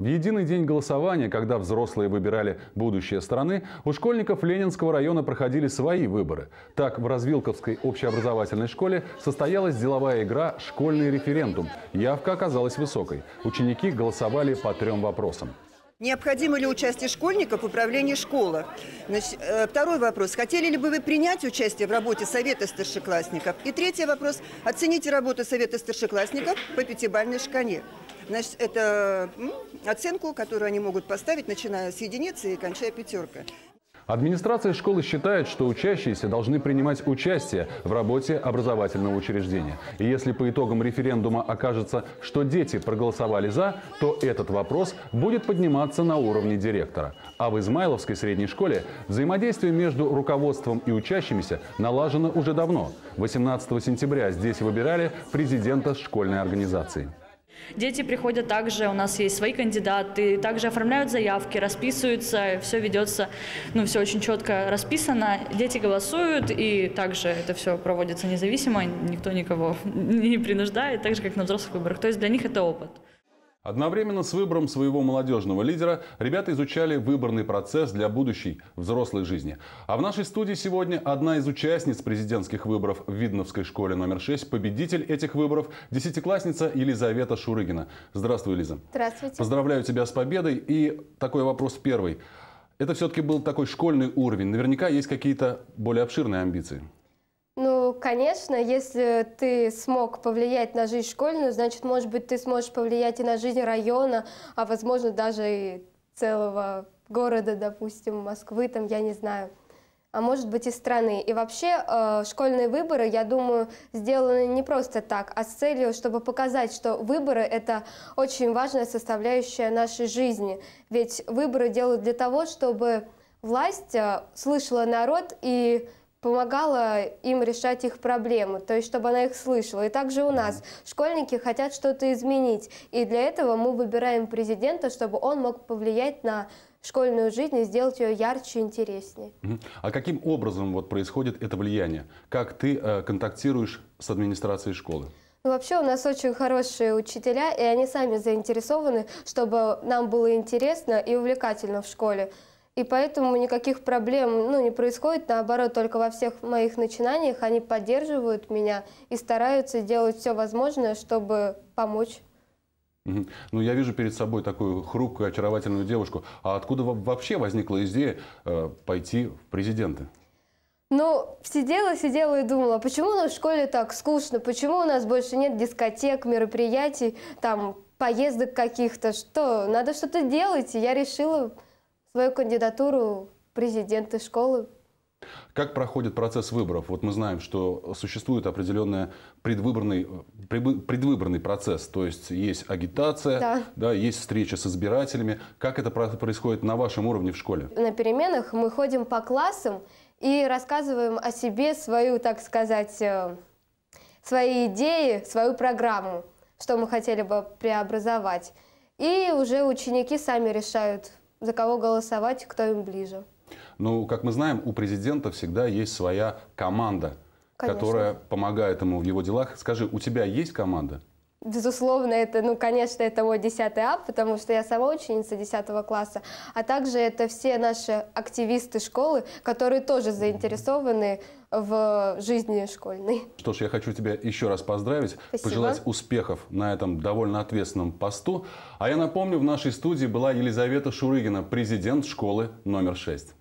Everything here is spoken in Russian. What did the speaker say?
В единый день голосования, когда взрослые выбирали будущее страны, у школьников Ленинского района проходили свои выборы. Так, в Развилковской общеобразовательной школе состоялась деловая игра «Школьный референдум». Явка оказалась высокой. Ученики голосовали по трем вопросам. Необходимо ли участие школьников в управлении школы? Э, второй вопрос. Хотели ли бы вы принять участие в работе Совета старшеклассников? И третий вопрос. Оцените работу Совета старшеклассников по пятибалльной шкале. Значит, это оценку, которую они могут поставить, начиная с единицы и кончая пятеркой. Администрация школы считает, что учащиеся должны принимать участие в работе образовательного учреждения. И если по итогам референдума окажется, что дети проголосовали «за», то этот вопрос будет подниматься на уровне директора. А в Измайловской средней школе взаимодействие между руководством и учащимися налажено уже давно. 18 сентября здесь выбирали президента школьной организации. Дети приходят также, у нас есть свои кандидаты, также оформляют заявки, расписываются, все ведется, ну, все очень четко расписано. Дети голосуют, и также это все проводится независимо, никто никого не принуждает, так же, как на взрослых выборах. То есть для них это опыт. Одновременно с выбором своего молодежного лидера ребята изучали выборный процесс для будущей взрослой жизни. А в нашей студии сегодня одна из участниц президентских выборов в Видновской школе номер 6, победитель этих выборов, десятиклассница Елизавета Шурыгина. Здравствуй, Лиза. Здравствуйте. Поздравляю тебя с победой. И такой вопрос первый. Это все-таки был такой школьный уровень. Наверняка есть какие-то более обширные амбиции конечно, если ты смог повлиять на жизнь школьную, значит, может быть, ты сможешь повлиять и на жизнь района, а, возможно, даже и целого города, допустим, Москвы, там, я не знаю а может быть и страны. И вообще э, школьные выборы, я думаю, сделаны не просто так, а с целью, чтобы показать, что выборы – это очень важная составляющая нашей жизни. Ведь выборы делают для того, чтобы власть э, слышала народ и помогала им решать их проблемы, то есть чтобы она их слышала. И также у нас школьники хотят что-то изменить, и для этого мы выбираем президента, чтобы он мог повлиять на школьную жизнь и сделать ее ярче и интереснее. А каким образом вот происходит это влияние? Как ты э, контактируешь с администрацией школы? Ну, вообще у нас очень хорошие учителя, и они сами заинтересованы, чтобы нам было интересно и увлекательно в школе. И поэтому никаких проблем ну, не происходит, наоборот, только во всех моих начинаниях они поддерживают меня и стараются делать все возможное, чтобы помочь. Ну, я вижу перед собой такую хрупкую, очаровательную девушку. А откуда вообще возникла идея э, пойти в президенты? Ну, сидела, сидела и думала, почему у нас в школе так скучно, почему у нас больше нет дискотек, мероприятий, там, поездок каких-то, что, надо что-то делать. И я решила свою кандидатуру президента школы. Как проходит процесс выборов? Вот мы знаем, что существует определенный предвыборный, предвыборный процесс, то есть есть агитация, да. Да, есть встреча с избирателями. Как это происходит на вашем уровне в школе? На переменах мы ходим по классам и рассказываем о себе свою, так сказать, э, свои идеи, свою программу, что мы хотели бы преобразовать. И уже ученики сами решают, за кого голосовать, кто им ближе. Ну, как мы знаем, у президента всегда есть своя команда, Конечно. которая помогает ему в его делах. Скажи, у тебя есть команда? Безусловно, это, ну, конечно, это мой 10 ап, потому что я сама ученица 10 класса, а также это все наши активисты школы, которые тоже заинтересованы в жизни школьной. Что ж, я хочу тебя еще раз поздравить, Спасибо. пожелать успехов на этом довольно ответственном посту. А я напомню, в нашей студии была Елизавета Шурыгина, президент школы номер 6.